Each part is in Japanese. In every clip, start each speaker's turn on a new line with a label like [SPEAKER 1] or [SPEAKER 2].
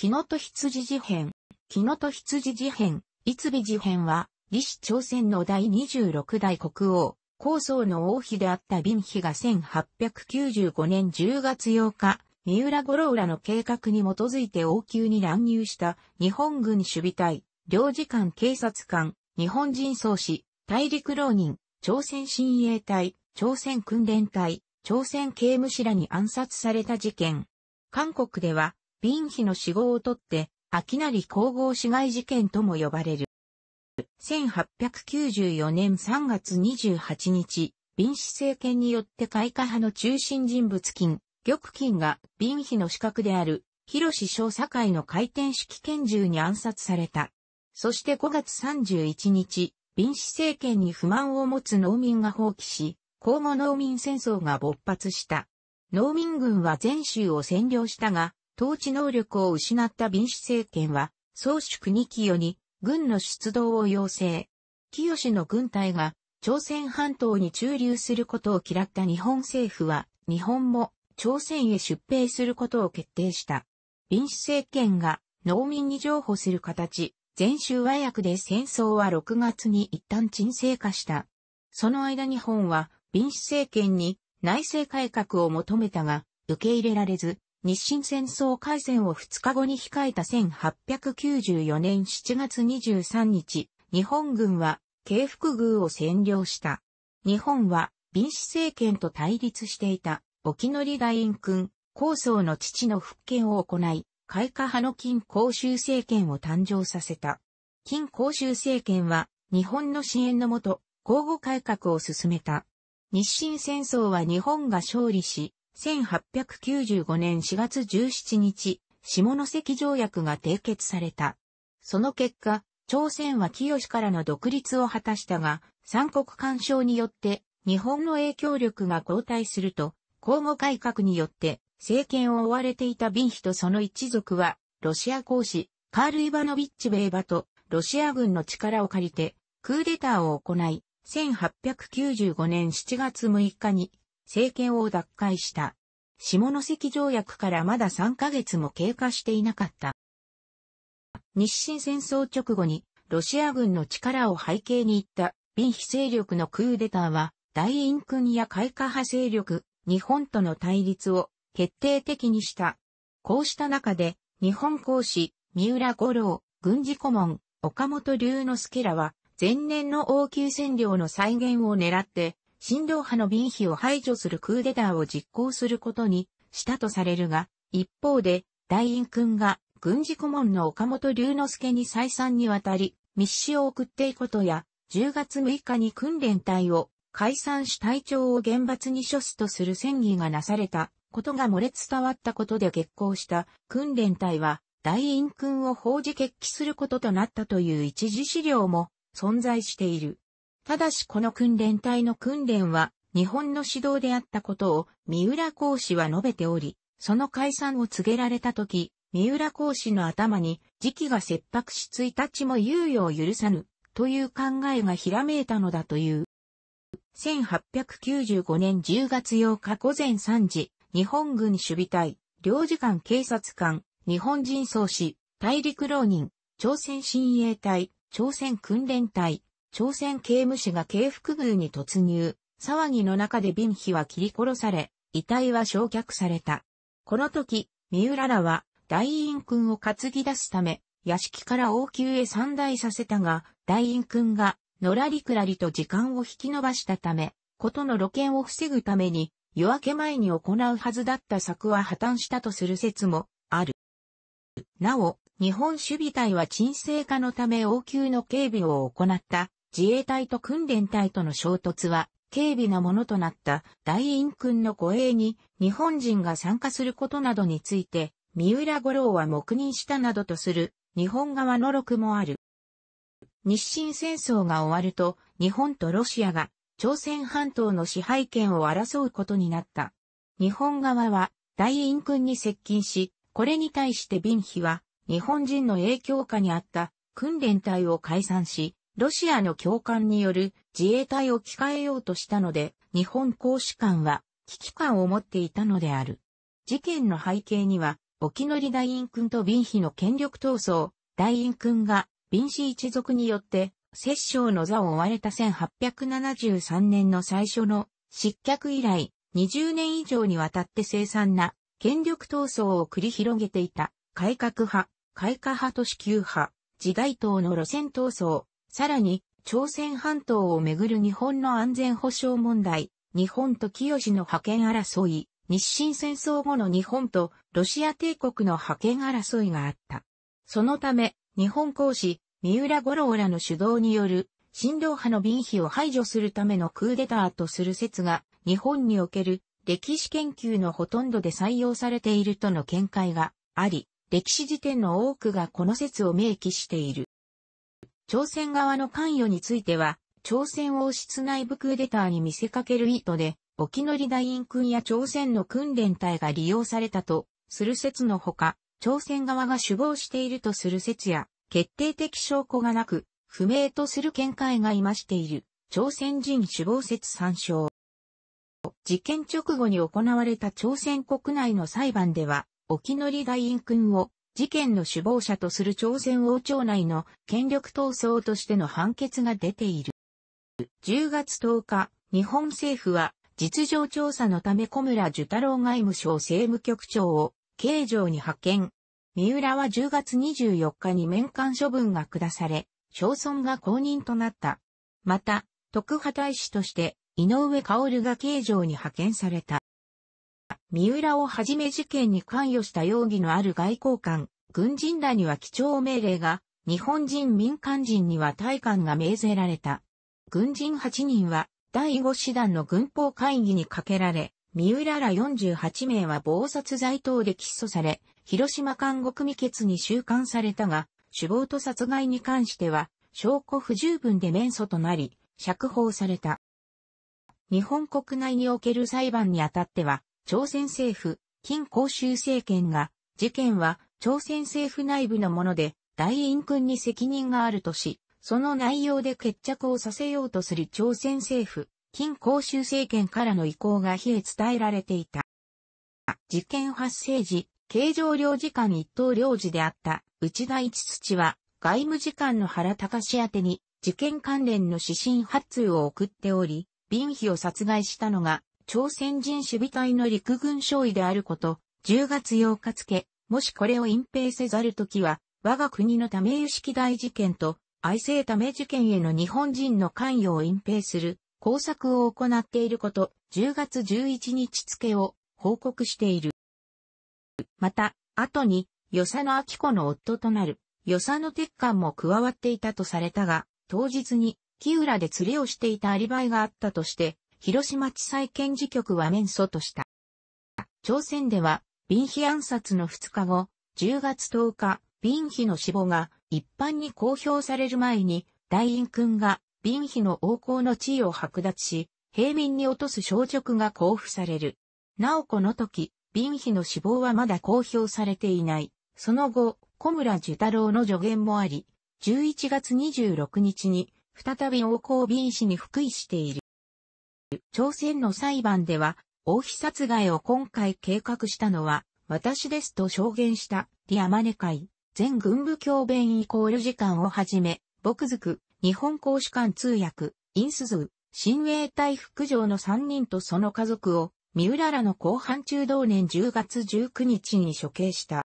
[SPEAKER 1] 木のと羊事変、木のと羊事変、いつび事変は、李氏朝鮮の第26代国王、高僧の王妃であった敏妃が1895年10月8日、三浦五郎らの計画に基づいて王宮に乱入した日本軍守備隊、領事館警察官、日本人創始、大陸浪人、朝鮮親衛隊、朝鮮訓練隊、朝鮮刑務士らに暗殺された事件。韓国では、ンヒの死亡をとって、秋成皇后死害事件とも呼ばれる。1894年3月28日、ンヒ政権によって開花派の中心人物金、玉金がンヒの資格である、広志小堺の回転式拳銃に暗殺された。そして5月31日、ンヒ政権に不満を持つ農民が放棄し、交互農民戦争が勃発した。農民軍は全州を占領したが、統治能力を失った民主政権は、宗主国清に軍の出動を要請。清の軍隊が朝鮮半島に駐留することを嫌った日本政府は、日本も朝鮮へ出兵することを決定した。民主政権が農民に譲歩する形、全州和訳で戦争は6月に一旦沈静化した。その間日本は、民主政権に内政改革を求めたが、受け入れられず、日清戦争開戦を2日後に控えた1894年7月23日、日本軍は、京福宮を占領した。日本は、民主政権と対立していた、沖則大院君、高僧の父の復権を行い、開花派の金公衆政権を誕生させた。金公衆政権は、日本の支援のもと、交互改革を進めた。日清戦争は日本が勝利し、1895年4月17日、下関条約が締結された。その結果、朝鮮は清からの独立を果たしたが、三国干渉によって日本の影響力が後退すると、交互改革によって政権を追われていたビンヒとその一族は、ロシア公使、カール・イバノビッチ・ベーバとロシア軍の力を借りて、クーデターを行い、1895年7月6日に政権を奪回した。下関条約からまだ3ヶ月も経過していなかった。日清戦争直後にロシア軍の力を背景に行った民非勢力のクーデターは大陰君や開花派勢力、日本との対立を決定的にした。こうした中で日本公使、三浦五郎、軍事顧問、岡本龍之介らは前年の応急占領の再現を狙って新郎派の便秘を排除するクーデターを実行することにしたとされるが、一方で、大院君が軍事顧問の岡本龍之介に再三にわたり、密使を送っていくことや、10月6日に訓練隊を解散し隊長を厳罰に処すとする戦議がなされたことが漏れ伝わったことで決行した訓練隊は、大院君を法事決起することとなったという一時資料も存在している。ただしこの訓練隊の訓練は日本の指導であったことを三浦講師は述べており、その解散を告げられた時、三浦講師の頭に時期が切迫し1日も猶予を許さぬという考えがひらめいたのだという。1895年10月8日午前3時、日本軍守備隊、領事館警察官、日本人総司、大陸浪人、朝鮮親衛隊、朝鮮訓練隊、朝鮮刑務士が刑服宮に突入、騒ぎの中でビンヒは切り殺され、遺体は焼却された。この時、三浦らは、大院君を担ぎ出すため、屋敷から王宮へ散大させたが、大院君が、のらりくらりと時間を引き延ばしたため、ことの露見を防ぐために、夜明け前に行うはずだった策は破綻したとする説もある。なお、日本守備隊は沈静化のため王宮の警備を行った自衛隊と訓練隊との衝突は、軽微なものとなった大院君の護衛に日本人が参加することなどについて、三浦五郎は黙認したなどとする日本側の録もある。日清戦争が終わると日本とロシアが朝鮮半島の支配権を争うことになった。日本側は大院君に接近し、これに対して便ンは日本人の影響下にあった訓練隊を解散し、ロシアの教官による自衛隊を着替えようとしたので、日本公使館は危機感を持っていたのである。事件の背景には、沖り大院君と敏妃の権力闘争、大院君が敏氏一族によって摂政の座を追われた1873年の最初の失脚以来、20年以上にわたって凄惨な権力闘争を繰り広げていた改革派、開花派と支給派、時代党の路線闘争、さらに、朝鮮半島をめぐる日本の安全保障問題、日本と清の覇権争い、日清戦争後の日本とロシア帝国の覇権争いがあった。そのため、日本公使、三浦五郎らの主導による、新動派の便秘を排除するためのクーデターとする説が、日本における歴史研究のほとんどで採用されているとの見解があり、歴史辞典の多くがこの説を明記している。朝鮮側の関与については、朝鮮王室内部クーデターに見せかける意図で、沖乗大院君や朝鮮の訓練隊が利用されたと、する説のほか、朝鮮側が首謀しているとする説や、決定的証拠がなく、不明とする見解がいましている、朝鮮人首謀説参照。事件直後に行われた朝鮮国内の裁判では、沖乗大院君を事件の首謀者とする朝鮮王朝内の権力闘争としての判決が出ている。10月10日、日本政府は実情調査のため小村寿太郎外務省政務局長を刑場に派遣。三浦は10月24日に面官処分が下され、小村が公認となった。また、特派大使として井上薫が刑場に派遣された。三浦をはじめ事件に関与した容疑のある外交官、軍人らには基調命令が、日本人民間人には大官が命ぜられた。軍人8人は、第5師団の軍法会議にかけられ、三浦ら48名は暴殺罪等で起訴され、広島監獄未決に収監されたが、首謀と殺害に関しては、証拠不十分で免訴となり、釈放された。日本国内における裁判にあたっては、朝鮮政府、金公衆政権が、事件は朝鮮政府内部のもので、大院君に責任があるとし、その内容で決着をさせようとする朝鮮政府、金公衆政権からの意向が非へ伝えられていた。事件発生時、経常領事館一等領事であった内田一土は、外務次官の原隆宛に事件関連の指針発通を送っており、便秘を殺害したのが朝鮮人守備隊の陸軍将尉であること、10月8日付、もしこれを隠蔽せざるときは、我が国のため有識大事件と、愛生ため事件への日本人の関与を隠蔽する工作を行っていること、10月11日付を報告している。また、後に、与謝野明子の夫となる、与謝野鉄管も加わっていたとされたが、当日に、木浦で釣りをしていたアリバイがあったとして、広島地裁検事局は免訴とした。朝鮮では、ビンヒ暗殺の2日後、10月10日、ビンヒの死亡が一般に公表される前に、大院君がビンヒの王侯の地位を剥奪し、平民に落とす小職が交付される。なおこの時、ビンヒの死亡はまだ公表されていない。その後、小村寿太郎の助言もあり、11月26日に再び王侯ビンに復位している。朝鮮の裁判では、王妃殺害を今回計画したのは、私ですと証言した、リアマネ会、全軍部教弁イコール時間をはじめ、僕づく、日本公使館通訳、インスズ新衛隊副上の3人とその家族を、三浦らの後半中同年10月19日に処刑した。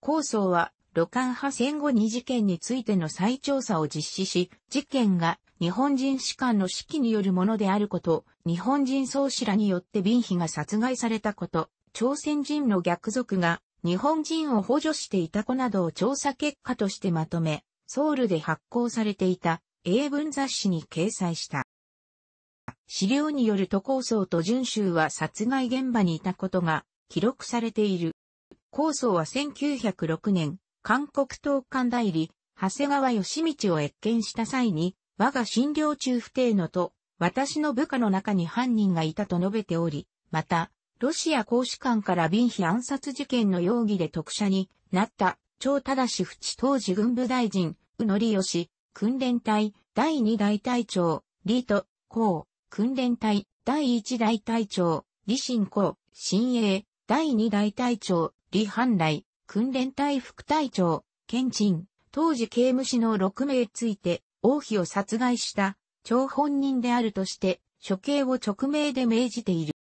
[SPEAKER 1] 構想は、旅館派戦後2事件についての再調査を実施し、事件が日本人士官の指揮によるものであること、日本人総司らによって便秘が殺害されたこと、朝鮮人の逆族が日本人を補助していた子などを調査結果としてまとめ、ソウルで発行されていた英文雑誌に掲載した。資料による都構想と遵州は殺害現場にいたことが記録されている。構想は1906年、韓国党官代理、長谷川義道を越見した際に、我が診療中不定のと、私の部下の中に犯人がいたと述べており、また、ロシア公使館から便秘暗殺事件の容疑で特赦になった、超正し淵当時軍部大臣、宇野利義、訓練隊、第2大隊長、リート、こう訓練隊、第1大隊長、李信公、新鋭、第2大隊長、李半来、訓練隊副隊長、県鎮、当時刑務士の6名ついて、王妃を殺害した、張本人であるとして、処刑を直命で命じている。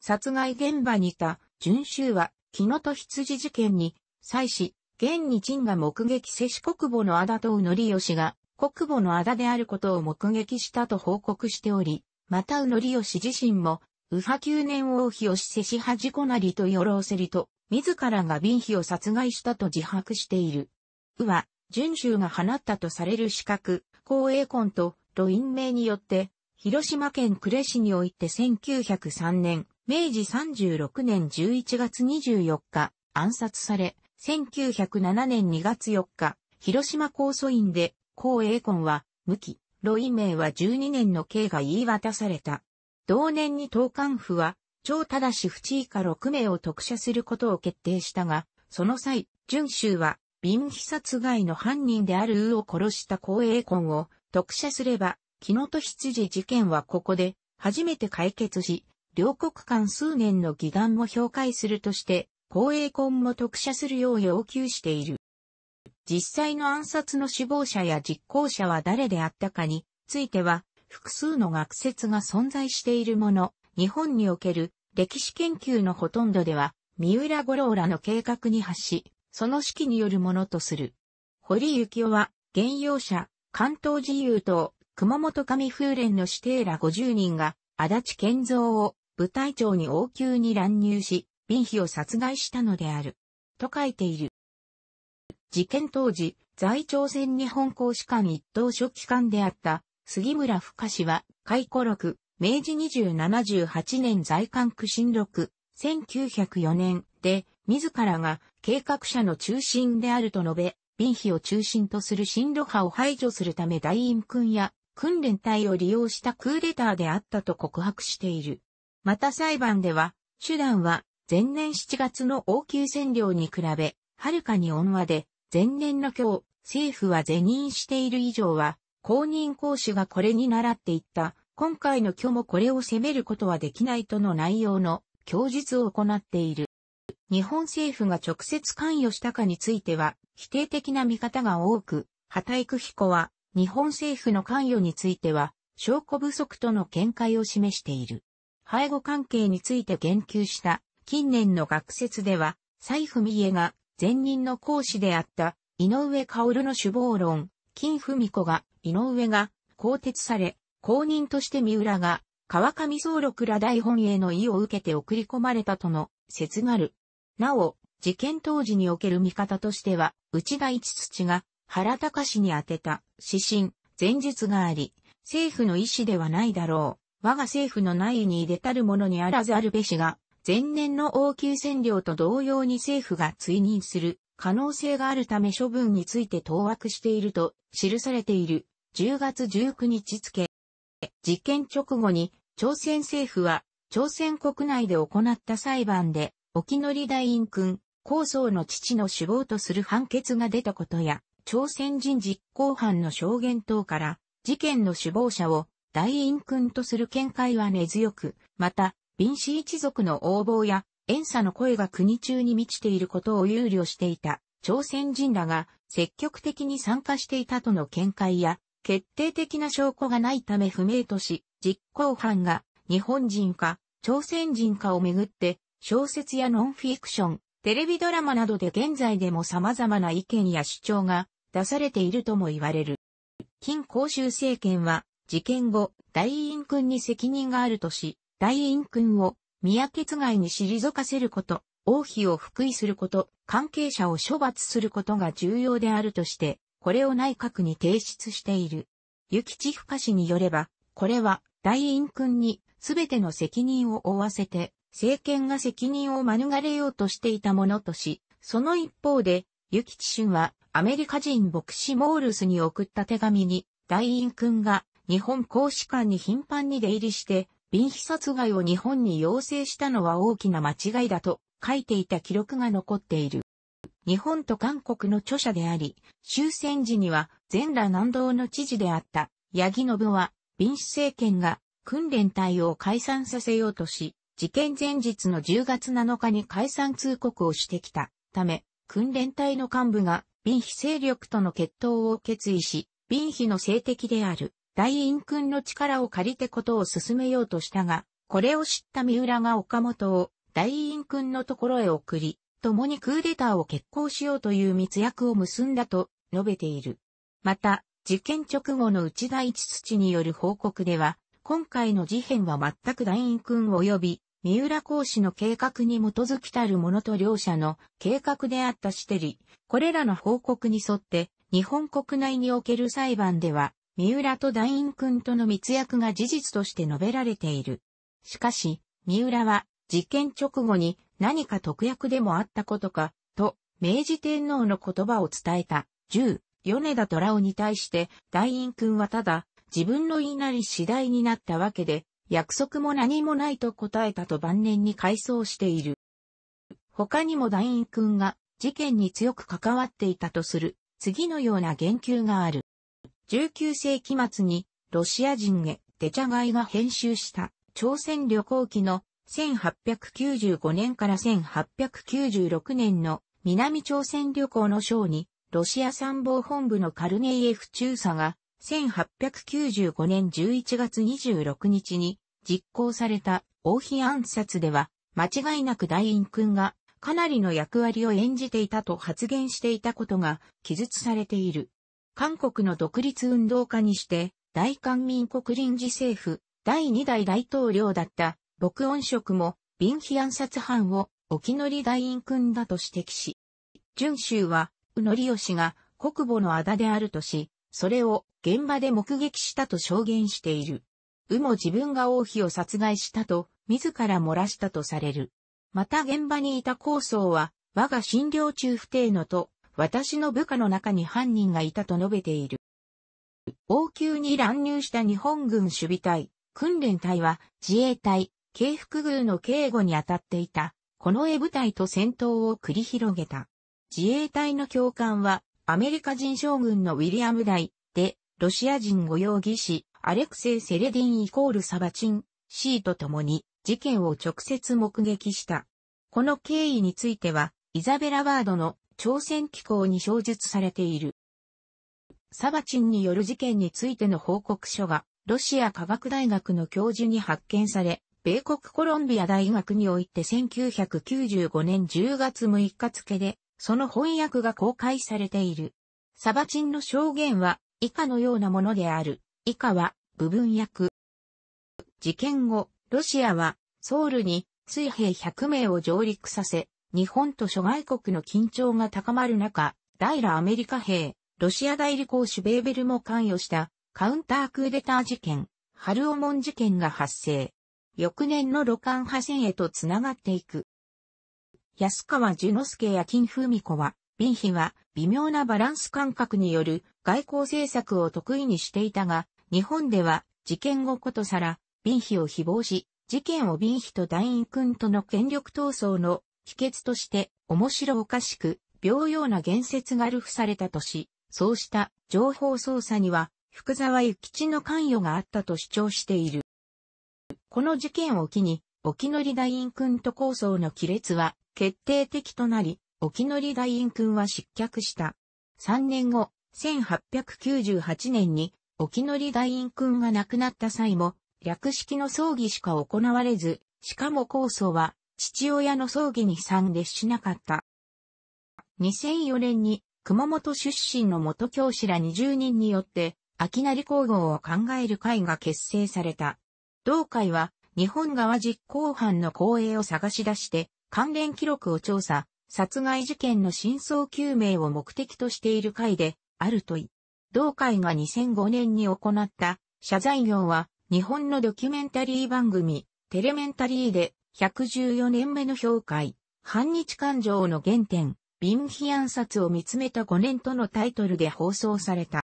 [SPEAKER 1] 殺害現場にいた、淳州は、木野と羊事件に、際し、現に陳が目撃せし国母の仇と宇則義が、国母の仇であることを目撃したと報告しており、また宇則義自身も、右派九年王妃義せしはじこなりとよろうせりと、自らがビンヒを殺害したと自白している。ウは、順州が放ったとされる資格、公営婚と、ロイン名によって、広島県呉市において1903年、明治36年11月24日、暗殺され、1907年2月4日、広島控訴院で、公営婚は、無期、ロイ名は12年の刑が言い渡された。同年に東官府は、超ただし不地以下6名を特赦することを決定したが、その際、準州は、貧被殺害の犯人であるウーを殺した公営婚を特赦すれば、木野と羊事件はここで初めて解決し、両国間数年の義願も評価するとして、公営婚も特赦するよう要求している。実際の暗殺の首謀者や実行者は誰であったかについては、複数の学説が存在しているもの日本における歴史研究のほとんどでは、三浦五郎らの計画に発し、その指揮によるものとする。堀幸夫は、現用者、関東自由党、熊本上風連の指定ら50人が、足立健三を部隊長に応急に乱入し、便秘を殺害したのである。と書いている。事件当時、在朝鮮日本公使館一等書記官であった杉村深氏は、回顧録、明治2078年在韓区新六、1904年で、自らが計画者の中心であると述べ、民費を中心とする新路派を排除するため大院君や訓練隊を利用したクーデターであったと告白している。また裁判では、手段は前年7月の応急占領に比べ、はるかに温和で、前年の今日、政府は是認している以上は、公認講師がこれに倣っていった今回の虚もこれを責めることはできないとの内容の供述を行っている。日本政府が直接関与したかについては否定的な見方が多く、畑育彦は日本政府の関与については証拠不足との見解を示している。背後関係について言及した近年の学説では、蔡文家が前任の講師であった井上薫の首謀論、金文子が井上が更迭され、後任として三浦が、川上総六ら大本営の意を受けて送り込まれたとの説がある。なお、事件当時における見方としては、内田一土が原隆に宛てた指針、前述があり、政府の意思ではないだろう。我が政府の内意に出たるものにあらずあるべしが、前年の応急占領と同様に政府が追認する可能性があるため処分について当惑していると記されている10月19日付実験直後に朝鮮政府は朝鮮国内で行った裁判で沖り大院君、構想の父の死亡とする判決が出たことや、朝鮮人実行犯の証言等から、事件の首謀者を大院君とする見解は根強く、また、林氏一族の横暴や、遠差の声が国中に満ちていることを憂慮していた、朝鮮人らが積極的に参加していたとの見解や、決定的な証拠がないため不明とし、実行犯が日本人か朝鮮人かをめぐって小説やノンフィクション、テレビドラマなどで現在でも様々な意見や主張が出されているとも言われる。金公衆政権は事件後、大院君に責任があるとし、大院君を宮決外に退かせること、王妃を復位すること、関係者を処罰することが重要であるとして、これを内閣に提出している。ゆきちふか氏によれば、これは大院君にすべての責任を負わせて、政権が責任を免れようとしていたものとし、その一方で、ゆきちしゅんはアメリカ人牧師モールスに送った手紙に、大院君が日本公使館に頻繁に出入りして、便秘殺害を日本に要請したのは大きな間違いだと書いていた記録が残っている。日本と韓国の著者であり、終戦時には全羅南道の知事であった、八木信は、民主政権が訓練隊を解散させようとし、事件前日の10月7日に解散通告をしてきたため、訓練隊の幹部が民非勢力との決闘を決意し、民非の政敵である大院君の力を借りてことを進めようとしたが、これを知った三浦が岡本を大院君のところへ送り、共にクーデターを決行しようという密約を結んだと述べている。また、事件直後の内田一土による報告では、今回の事変は全く団員君及び三浦講師の計画に基づきたるものと両者の計画であったしてり、これらの報告に沿って、日本国内における裁判では、三浦と団員君との密約が事実として述べられている。しかし、三浦は、事件直後に何か特約でもあったことか、と、明治天皇の言葉を伝えた。10、米田虎夫に対して、大院君はただ、自分の言いなり次第になったわけで、約束も何もないと答えたと晩年に回想している。他にも団員君が事件に強く関わっていたとする次のような言及がある。19世紀末にロシア人へデチャガイが編集した朝鮮旅行記の1895年から1896年の南朝鮮旅行の章に、ロシア参謀本部のカルネイエフ中佐が、1895年11月26日に実行された王妃暗殺では、間違いなく大院君がかなりの役割を演じていたと発言していたことが記述されている。韓国の独立運動家にして、大韓民国臨時政府第2代大統領だった牧音色も、ビンヒ暗殺犯を、沖り大院君だと指摘し、準州は、宇野義が国母の仇であるとし、それを現場で目撃したと証言している。宇も自分が王妃を殺害したと、自ら漏らしたとされる。また現場にいた高僧は、我が診療中不定のと、私の部下の中に犯人がいたと述べている。王宮に乱入した日本軍守備隊、訓練隊は自衛隊、慶福宮の警護に当たっていた、この絵部隊と戦闘を繰り広げた。自衛隊の教官は、アメリカ人将軍のウィリアム大で、ロシア人御用義士、アレクセイ・セレディンイコールサバチン、C と共に、事件を直接目撃した。この経緯については、イザベラ・ワードの朝鮮機構に詳述されている。サバチンによる事件についての報告書が、ロシア科学大学の教授に発見され、米国コロンビア大学において1995年10月6日付で、その翻訳が公開されている。サバチンの証言は以下のようなものである。以下は部分訳。事件後、ロシアはソウルに水兵100名を上陸させ、日本と諸外国の緊張が高まる中、大らアメリカ兵、ロシア代理公主ベーベルも関与したカウンタークーデター事件、ハルオモン事件が発生。翌年の露間派戦へと繋がっていく。安川樹之助や金風美子は、便秘は微妙なバランス感覚による外交政策を得意にしていたが、日本では事件後ことさら、便秘を誹謗し、事件を便秘と団員君との権力闘争の秘訣として、面白おかしく、病用な言説が流布されたとし、そうした情報操作には、福沢諭吉の関与があったと主張している。この事件を機に、沖り大院君と構想の亀裂は決定的となり、沖り大院君は失脚した。3年後、1898年に、沖り大院君が亡くなった際も、略式の葬儀しか行われず、しかも構想は、父親の葬儀に参列しなかった。2004年に、熊本出身の元教師ら20人によって、秋成工房を考える会が結成された。同会は日本側実行犯の公営を探し出して関連記録を調査、殺害事件の真相究明を目的としている会であるとい。同会が2005年に行った謝罪業は日本のドキュメンタリー番組テレメンタリーで114年目の評価、反日感情の原点、ビンヒ暗殺を見つめた5年とのタイトルで放送された。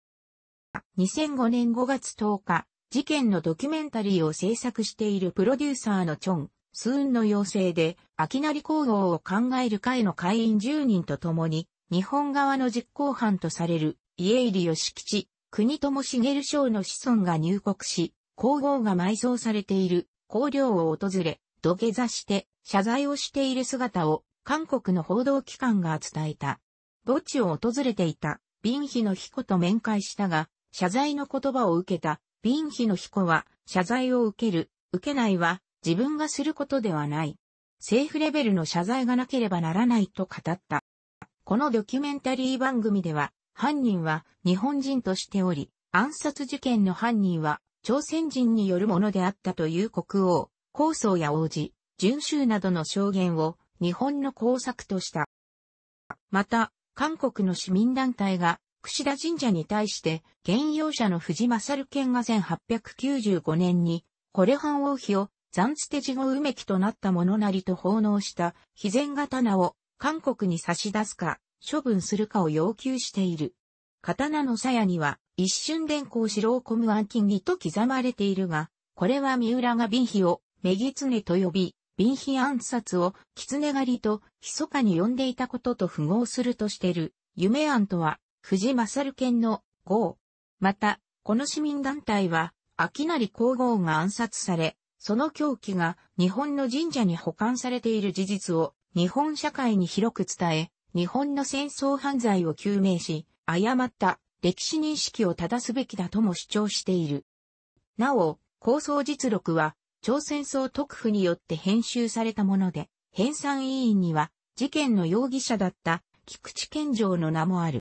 [SPEAKER 1] 2005年5月10日、事件のドキュメンタリーを制作しているプロデューサーのチョン・スーンの要請で、秋成工業を考える会の会員10人と共に、日本側の実行犯とされる家入義吉、国友茂章の子孫が入国し、皇后が埋葬されている皇陵を訪れ、土下座して謝罪をしている姿を韓国の報道機関が伝えた。墓地を訪れていた、ビンヒの彦と面会したが、謝罪の言葉を受けたビンヒのヒコは、謝罪を受ける、受けないは、自分がすることではない。政府レベルの謝罪がなければならないと語った。このドキュメンタリー番組では、犯人は日本人としており、暗殺事件の犯人は朝鮮人によるものであったという国王、高僧や王子、準州などの証言を日本の工作とした。また、韓国の市民団体が串田神社に対して、現用者の藤正県が1895年に、これ藩王妃を、残捨て地後埋め木となったものなりと奉納した、秘前刀を、韓国に差し出すか、処分するかを要求している。刀の鞘には、一瞬電光白を込む暗金儀と刻まれているが、これは三浦が瓶妃を、目狐と呼び、瓶妃暗殺を、狐狩りと、密かに呼んでいたことと符合するとしてる、夢案とは、藤勝県の豪。また、この市民団体は、秋成皇后が暗殺され、その狂気が日本の神社に保管されている事実を日本社会に広く伝え、日本の戦争犯罪を究明し、誤った歴史認識を正すべきだとも主張している。なお、構想実録は、朝鮮総督府によって編集されたもので、編纂委員には、事件の容疑者だった菊池健城の名もある。